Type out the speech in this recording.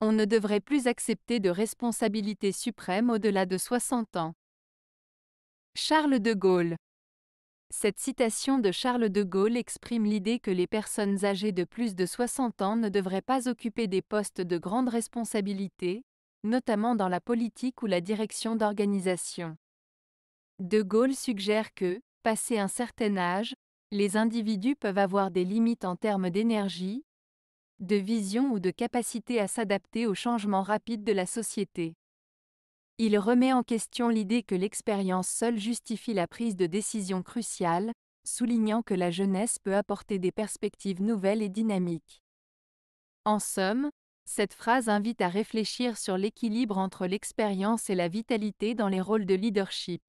on ne devrait plus accepter de responsabilité suprême au-delà de 60 ans. Charles de Gaulle Cette citation de Charles de Gaulle exprime l'idée que les personnes âgées de plus de 60 ans ne devraient pas occuper des postes de grande responsabilité, notamment dans la politique ou la direction d'organisation. De Gaulle suggère que, passé un certain âge, les individus peuvent avoir des limites en termes d'énergie, de vision ou de capacité à s'adapter aux changements rapides de la société. Il remet en question l'idée que l'expérience seule justifie la prise de décision cruciale, soulignant que la jeunesse peut apporter des perspectives nouvelles et dynamiques. En somme, cette phrase invite à réfléchir sur l'équilibre entre l'expérience et la vitalité dans les rôles de leadership.